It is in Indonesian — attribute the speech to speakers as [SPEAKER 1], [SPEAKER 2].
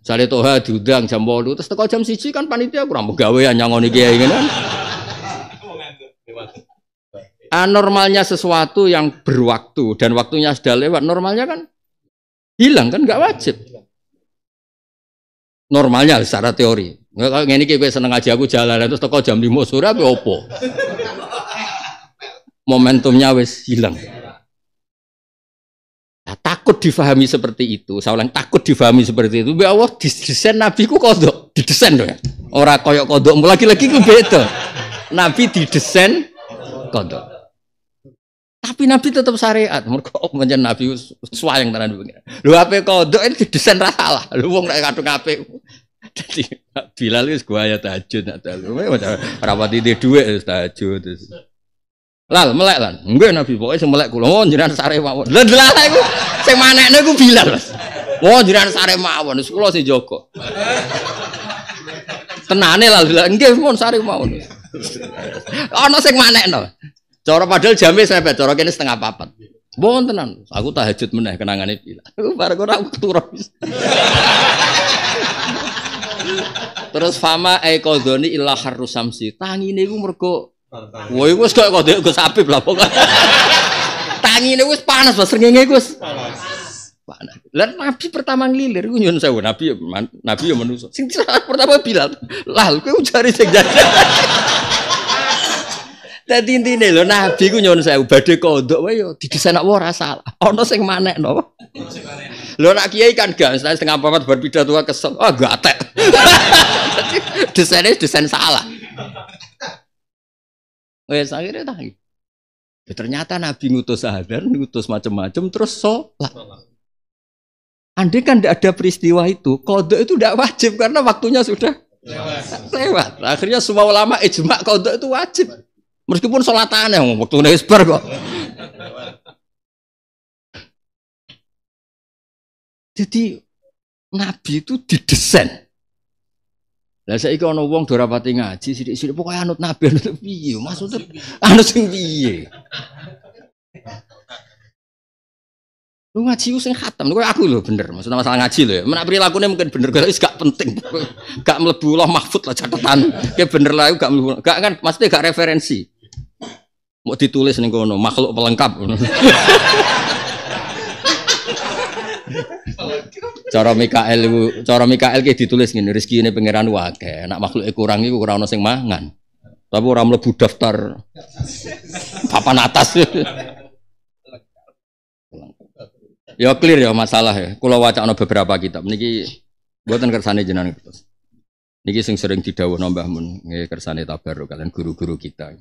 [SPEAKER 1] Sale toha diundang jam bolu terus teko jam 1 kan panitia kurang pegawai yang nyangoni kiai ngene. Kan? Anormalnya sesuatu yang berwaktu dan waktunya sudah lewat, normalnya kan hilang kan nggak wajib. Normalnya secara teori. Nggak kalau ini kayak seneng aja aku jalan terus teko jam 5 sore apa opo? Momentumnya wes hilang takut difahami seperti itu. Saya ulang takut difahami seperti itu. Be Allah didesain Nabi ku kodok, didesain dong. Ya? Orang koyok kodok, lagi-lagi ku beda. Nabi didesain kodok. Tapi Nabi tetap syariat. Mereka menjadi Nabi sesuai yang tanah dunia. Lu apa kodok ini didesain rahalah, Lu wong kayak kartu kape. Jadi Bilal itu gua ya tajud, nak tahu. Rapat ide duit tahajud. lalu melek lan. Enggak Nabi pokoknya semelek kula. Oh jenengan sare mawon. Lah lah sing manekne ku Bilal, Mas. Wah, jiran sare mawon, wis kula sing jaga. Tenane lah Bilal, nggih mon sare mawon. Ana sing manekno. Cara padahal jame sepet, cara kene setengah papat. Bohong tenan, aku tahajud meneh kenangane Bilal. Aku bareng ora turun. Terus fama aikodoni illa harus samsi. Tangine iku mergo Woi, gue gak kode gue sapip lah pokoknya tangi ini wis panas mas sengenge gus panas panas nabi pertama ngelilir gue nyun sewu nabi man, nabi yang manusia sing salah pertama bilal lal gue ujarin sing tadi Tadi intine lo nabi gue nyuwun sewu badhe kodok wae yo ya, didesenak wae ora salah. Ana sing manekno. Lho nak kiai kan gak setengah babat bar tua kesel. Ah gak atek. Desainnya desain salah. Wes akhirnya tangi. Ya, ternyata Nabi ngutus sahabat, ngutus macam-macam, terus sholat. Andai kan tidak ada peristiwa itu, kodok itu tidak wajib karena waktunya sudah lewat. lewat. Akhirnya semua ulama ijma kodok itu wajib. Meskipun sholatannya, waktu isbar kok. Jadi Nabi itu didesain lah saiki ana wong do rapati ngaji sithik-sithik pokoke anut nabi anut piye maksudnya anut sing piye. Lu ngaji sing khatam, lu aku lho bener, maksudnya masalah ngaji lho ya. Menak prilakune mungkin bener kowe gak penting. Gak mlebu Allah mahfud lah catatan. kayak bener lah gak mlebu. Gak kan maksudnya gak referensi. Mau ditulis ning kono makhluk pelengkap. Cara Mikael cara Mikael ki ditulis ngene, ini pangeran akeh. Nak makhluke kurang iku ora ono sing mangan. Tapi ora mlebu daftar papan atas. ya clear ya masalah ya. Kula wacana beberapa kitab niki mboten kersane jenengan kertas. Niki sing sering didhawuhno Mbah Mun, nggih kersane tabaruk kalian guru-guru kita.